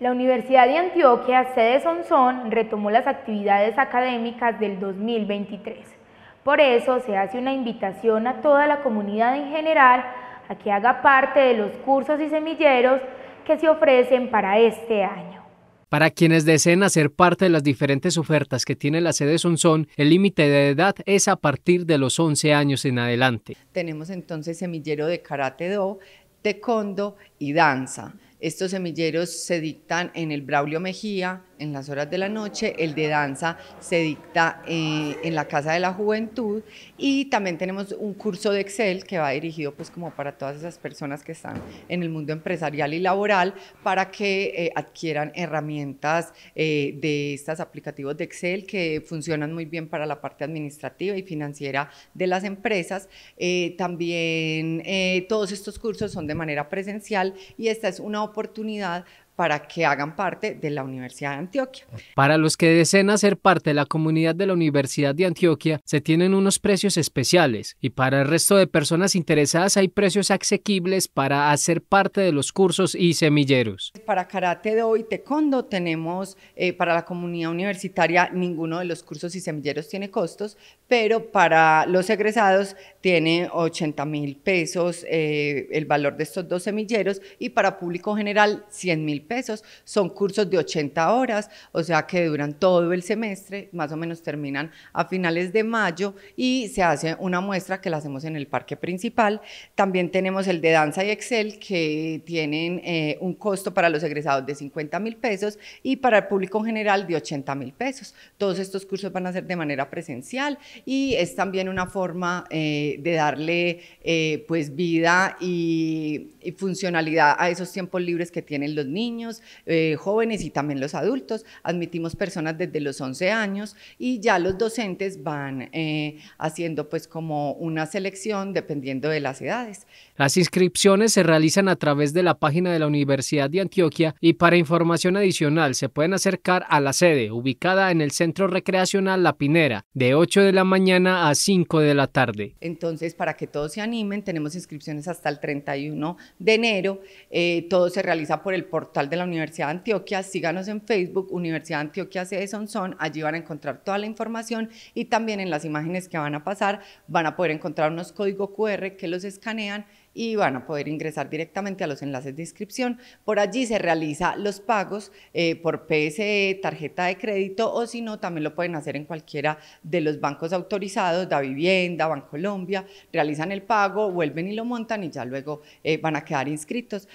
La Universidad de Antioquia, sede Sonsón, retomó las actividades académicas del 2023. Por eso se hace una invitación a toda la comunidad en general a que haga parte de los cursos y semilleros que se ofrecen para este año. Para quienes deseen hacer parte de las diferentes ofertas que tiene la sede Sonson, el límite de edad es a partir de los 11 años en adelante. Tenemos entonces semillero de karate do, taekwondo y danza. Estos semilleros se dictan en el Braulio Mejía en las horas de la noche, el de danza se dicta eh, en la Casa de la Juventud y también tenemos un curso de Excel que va dirigido pues como para todas esas personas que están en el mundo empresarial y laboral para que eh, adquieran herramientas eh, de estos aplicativos de Excel que funcionan muy bien para la parte administrativa y financiera de las empresas. también todos estos cursos son de manera presencial y esta es una oportunidad para que hagan parte de la Universidad de Antioquia. Para los que deseen hacer parte de la comunidad de la Universidad de Antioquia, se tienen unos precios especiales y para el resto de personas interesadas hay precios asequibles para hacer parte de los cursos y semilleros. Para Karate Do y Taekwondo tenemos, eh, para la comunidad universitaria, ninguno de los cursos y semilleros tiene costos, pero para los egresados tiene 80 mil pesos eh, el valor de estos dos semilleros y para público general 100 mil pesos pesos. Son cursos de 80 horas, o sea que duran todo el semestre, más o menos terminan a finales de mayo y se hace una muestra que la hacemos en el parque principal. También tenemos el de danza y Excel que tienen eh, un costo para los egresados de 50 mil pesos y para el público en general de 80 mil pesos. Todos estos cursos van a ser de manera presencial y es también una forma eh, de darle eh, pues vida y funcionalidad a esos tiempos libres que tienen los niños eh, jóvenes y también los adultos. Admitimos personas desde los 11 años y ya los docentes van eh, haciendo pues como una selección dependiendo de las edades. Las inscripciones se realizan a través de la página de la Universidad de Antioquia y para información adicional se pueden acercar a la sede ubicada en el Centro Recreacional La Pinera de 8 de la mañana a 5 de la tarde. Entonces, para que todos se animen, tenemos inscripciones hasta el 31 de enero. Eh, todo se realiza por el portal de la Universidad de Antioquia. Síganos en Facebook, Universidad de Antioquia sede son son Allí van a encontrar toda la información y también en las imágenes que van a pasar van a poder encontrar unos códigos QR que los escanean y van a poder ingresar directamente a los enlaces de inscripción. Por allí se realizan los pagos eh, por PSE, tarjeta de crédito o si no, también lo pueden hacer en cualquiera de los bancos autorizados, Da Vivienda, Bancolombia, realizan el pago, vuelven y lo montan y ya luego eh, van a quedar inscritos.